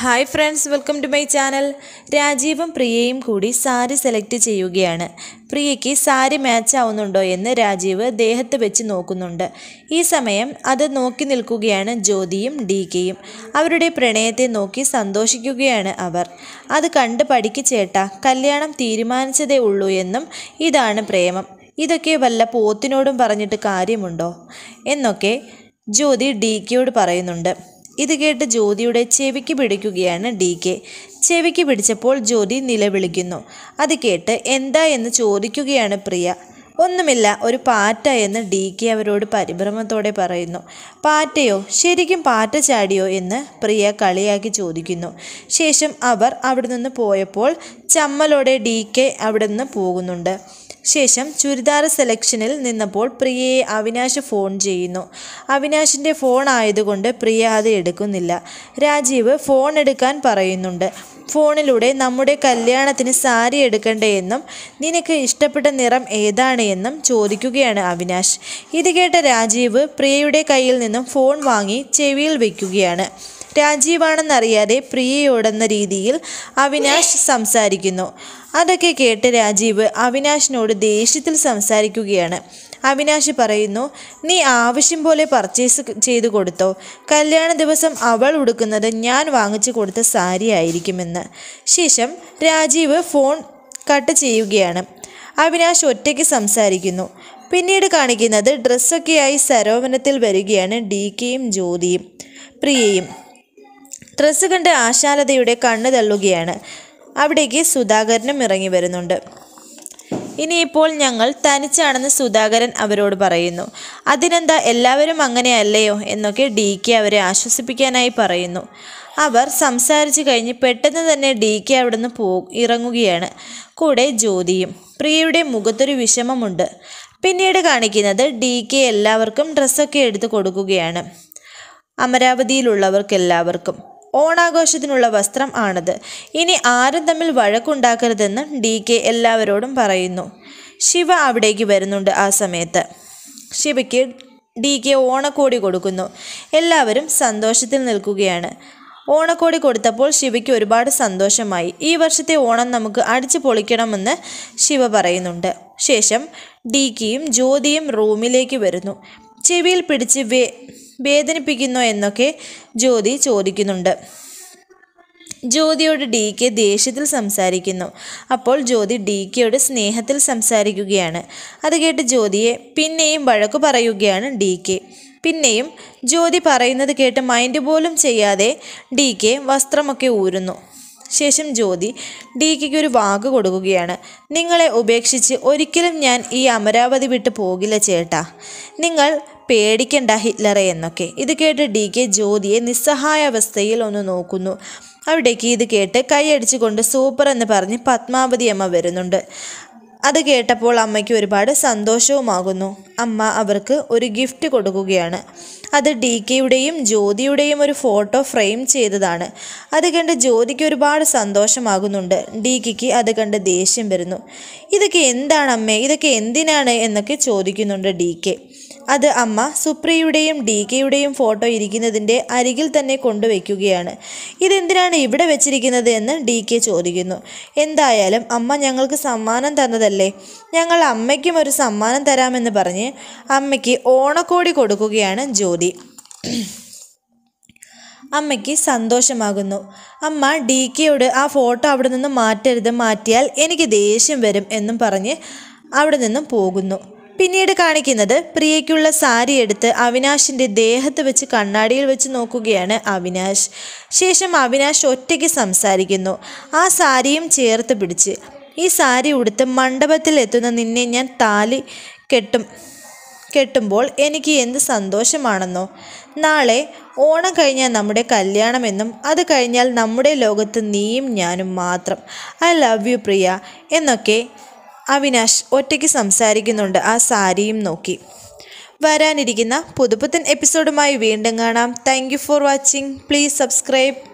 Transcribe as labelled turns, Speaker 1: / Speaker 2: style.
Speaker 1: hi friends welcome to my channel രാജീവും പ്രിയയും കൂടി സാരി സെലക്ട് ചെയ്യുകയാണ് പ്രിയയ്ക്ക് സാരി മാച്ച് ആവുന്നുണ്ടോ എന്ന് രാജീവ് ദേഹത്ത് വെച്ച് നോക്കുന്നുണ്ട് ഈ സമയം അത് നോക്കി നിൽക്കുകയാണ് ജ്യോതിയും ഡി കെയും അവരുടെ പ്രണയത്തെ നോക്കി സന്തോഷിക്കുകയാണ് അവർ അത് കണ്ട് പഠിക്ക് ചേട്ട കല്യാണം തീരുമാനിച്ചതേ ഉള്ളൂ എന്നും ഇതാണ് പ്രേമം ഇതൊക്കെ വല്ല പോത്തിനോടും പറഞ്ഞിട്ട് കാര്യമുണ്ടോ എന്നൊക്കെ ജ്യോതി ഡി കെയോട് പറയുന്നുണ്ട് ഇത് കേട്ട് ജ്യോതിയുടെ ചെവിക്ക് പിടിക്കുകയാണ് ഡി കെ ചെവിക്ക് പിടിച്ചപ്പോൾ ജ്യോതി നിലവിളിക്കുന്നു അത് കേട്ട് എന്താ എന്ന് ചോദിക്കുകയാണ് പ്രിയ ഒന്നുമില്ല ഒരു പാറ്റ എന്ന് ഡി കെ അവരോട് പരിഭ്രമത്തോടെ പറയുന്നു പാറ്റയോ ശരിക്കും പാറ്റ ചാടിയോ എന്ന് പ്രിയ കളിയാക്കി ചോദിക്കുന്നു ശേഷം അവർ അവിടെ നിന്ന് പോയപ്പോൾ ചമ്മലോടെ ഡി കെ അവിടെ നിന്ന് പോകുന്നുണ്ട് ശേഷം ചുരിദാർ സെലക്ഷനിൽ നിന്നപ്പോൾ പ്രിയയെ അവിനാശ് ഫോൺ ചെയ്യുന്നു അവിനാശിൻ്റെ ഫോൺ ആയതുകൊണ്ട് പ്രിയ അത് എടുക്കുന്നില്ല രാജീവ് ഫോൺ എടുക്കാൻ പറയുന്നുണ്ട് ഫോണിലൂടെ നമ്മുടെ കല്യാണത്തിന് സാരി എടുക്കണ്ടേയെന്നും നിനക്ക് ഇഷ്ടപ്പെട്ട നിറം ഏതാണ് എന്നും ചോദിക്കുകയാണ് അവിനാശ് ഇത് കേട്ട രാജീവ് പ്രിയയുടെ കയ്യിൽ നിന്നും ഫോൺ വാങ്ങി ചെവിയിൽ വയ്ക്കുകയാണ് രാജീവാണെന്നറിയാതെ പ്രിയയോടെന്ന രീതിയിൽ അവിനാശ് സംസാരിക്കുന്നു അതൊക്കെ കേട്ട് രാജീവ് അവിനാശിനോട് ദേഷ്യത്തിൽ സംസാരിക്കുകയാണ് അവിനാശ് പറയുന്നു നീ ആവശ്യം പോലെ പർച്ചേസ് ചെയ്തു കൊടുത്തോ കല്യാണ ദിവസം അവൾ ഉടുക്കുന്നത് ഞാൻ വാങ്ങിച്ചു കൊടുത്ത സാരി ആയിരിക്കുമെന്ന് ശേഷം രാജീവ് ഫോൺ കട്ട് ചെയ്യുകയാണ് അവിനാശ് ഒറ്റയ്ക്ക് സംസാരിക്കുന്നു പിന്നീട് കാണിക്കുന്നത് ഡ്രസ്സൊക്കെയായി സരോവനത്തിൽ വരികയാണ് ഡി കെയും ജ്യോതിയും പ്രിയയും ഡ്രസ്സ് കണ്ട് ആശാലതയുടെ കണ്ണു തള്ളുകയാണ് അവിടേക്ക് സുധാകരനും ഇറങ്ങി വരുന്നുണ്ട് ഇനിയിപ്പോൾ ഞങ്ങൾ തനിച്ചാണെന്ന് സുധാകരൻ അവരോട് പറയുന്നു അതിനെന്താ എല്ലാവരും അല്ലയോ എന്നൊക്കെ ഡി കെ അവരെ ആശ്വസിപ്പിക്കാനായി പറയുന്നു അവർ സംസാരിച്ചു കഴിഞ്ഞ് പെട്ടെന്ന് തന്നെ ഡി കെ നിന്ന് പോ ഇറങ്ങുകയാണ് കൂടെ ജ്യോതിയും പ്രിയയുടെ മുഖത്തൊരു വിഷമമുണ്ട് പിന്നീട് കാണിക്കുന്നത് ഡി കെ എല്ലാവർക്കും ഡ്രസ്സൊക്കെ എടുത്ത് കൊടുക്കുകയാണ് അമരാവതിയിലുള്ളവർക്കെല്ലാവർക്കും ഓണാഘോഷത്തിനുള്ള വസ്ത്രം ആണത് ഇനി ആരും തമ്മിൽ വഴക്കുണ്ടാക്കരുതെന്ന് ഡി കെ എല്ലാവരോടും പറയുന്നു ശിവ അവിടേക്ക് വരുന്നുണ്ട് ആ സമയത്ത് ശിവയ്ക്ക് ഡി കെ ഓണക്കോടി കൊടുക്കുന്നു എല്ലാവരും സന്തോഷത്തിൽ നിൽക്കുകയാണ് ഓണക്കോടി കൊടുത്തപ്പോൾ ശിവയ്ക്ക് ഒരുപാട് സന്തോഷമായി ഈ വർഷത്തെ ഓണം നമുക്ക് അടിച്ചു പൊളിക്കണമെന്ന് ശിവ പറയുന്നുണ്ട് ശേഷം ഡി കെയും ജ്യോതിയും റൂമിലേക്ക് വരുന്നു ചെവിയിൽ പിടിച്ച് വേ വേദനിപ്പിക്കുന്നു എന്നൊക്കെ ജ്യോതി ചോദിക്കുന്നുണ്ട് ജ്യോതിയോട് ഡി കെ ദേഷ്യത്തിൽ സംസാരിക്കുന്നു അപ്പോൾ ജ്യോതി ഡി കെയോട് സ്നേഹത്തിൽ സംസാരിക്കുകയാണ് അത് കേട്ട് ജ്യോതിയെ പിന്നെയും വഴക്കു പറയുകയാണ് ഡി കെ പിന്നെയും ജ്യോതി പറയുന്നത് കേട്ട് മൈൻഡ് പോലും ചെയ്യാതെ ഡി കെ വസ്ത്രമൊക്കെ ഊരുന്നു ശേഷം ജ്യോതി ഡി കെക്ക് ഒരു വാക്ക് കൊടുക്കുകയാണ് നിങ്ങളെ ഉപേക്ഷിച്ച് ഒരിക്കലും ഞാൻ ഈ അമരാവതി വിട്ട് പോകില്ല ചേട്ടാ നിങ്ങൾ പേടിക്കണ്ട ഹിറ്റ്ലറെ എന്നൊക്കെ ഇത് കേട്ട് ഡി കെ ജ്യോതിയെ നിസ്സഹായാവസ്ഥയിൽ ഒന്ന് നോക്കുന്നു അവിടേക്ക് ഇത് കേട്ട് കൈയടിച്ചുകൊണ്ട് സൂപ്പർ എന്ന് പറഞ്ഞ് പത്മാവതി അമ്മ വരുന്നുണ്ട് അത് കേട്ടപ്പോൾ അമ്മയ്ക്ക് ഒരുപാട് സന്തോഷവുമാകുന്നു അമ്മ അവർക്ക് ഒരു ഗിഫ്റ്റ് കൊടുക്കുകയാണ് അത് ഡി കെയുടെയും ജ്യോതിയുടെയും ഒരു ഫോട്ടോ ഫ്രെയിം ചെയ്തതാണ് അത് കണ്ട് ജ്യോതിക്ക് ഒരുപാട് സന്തോഷമാകുന്നുണ്ട് ഡി കെക്ക് അത് കണ്ട് ദേഷ്യം വരുന്നു ഇതൊക്കെ എന്താണ് അമ്മേ ഇതൊക്കെ എന്തിനാണ് എന്നൊക്കെ ചോദിക്കുന്നുണ്ട് ഡി കെ അത് അമ്മ സുപ്രിയയുടെയും ഡി കെയുടെയും ഫോട്ടോ ഇരിക്കുന്നതിൻ്റെ അരികിൽ തന്നെ കൊണ്ടുവയ്ക്കുകയാണ് ഇതെന്തിനാണ് ഇവിടെ വെച്ചിരിക്കുന്നത് എന്ന് ഡി കെ ചോദിക്കുന്നു എന്തായാലും അമ്മ ഞങ്ങൾക്ക് സമ്മാനം തന്നതല്ലേ ഞങ്ങൾ അമ്മയ്ക്കും ഒരു സമ്മാനം തരാമെന്ന് പറഞ്ഞ് അമ്മയ്ക്ക് ഓണക്കോടി കൊടുക്കുകയാണ് ജ്യോതി നൽകി അമ്മയ്ക്ക് സന്തോഷമാകുന്നു അമ്മ ഡി കെയോട് ആ ഫോട്ടോ അവിടെ നിന്ന് മാറ്റരുത് മാറ്റിയാൽ എനിക്ക് ദേഷ്യം വരും എന്നും പറഞ്ഞ് അവിടെ നിന്നും പോകുന്നു പിന്നീട് കാണിക്കുന്നത് പ്രിയയ്ക്കുള്ള സാരി എടുത്ത് അവിനാഷിൻ്റെ ദേഹത്ത് വെച്ച് കണ്ണാടിയിൽ വെച്ച് നോക്കുകയാണ് അവിനാഷ് ശേഷം അവിനാഷ് ഒറ്റയ്ക്ക് സംസാരിക്കുന്നു ആ സാരിയും ചേർത്ത് പിടിച്ച് ഈ സാരി ഉടുത്ത് മണ്ഡപത്തിൽ എത്തുന്ന നിന്നെ ഞാൻ താലി കെട്ടും കെട്ടുമ്പോൾ എനിക്ക് എന്ത് സന്തോഷമാണെന്നോ നാളെ ഓണം കഴിഞ്ഞാൽ നമ്മുടെ കല്യാണമെന്നും അത് കഴിഞ്ഞാൽ നമ്മുടെ ലോകത്ത് നീയും ഞാനും മാത്രം ഐ ലവ് യു പ്രിയ എന്നൊക്കെ അവിനാഷ് ഒറ്റയ്ക്ക് സംസാരിക്കുന്നുണ്ട് ആ സാരിയും നോക്കി വരാനിരിക്കുന്ന പുതുപുത്തൻ എപ്പിസോഡുമായി വീണ്ടും കാണാം thank for watching please subscribe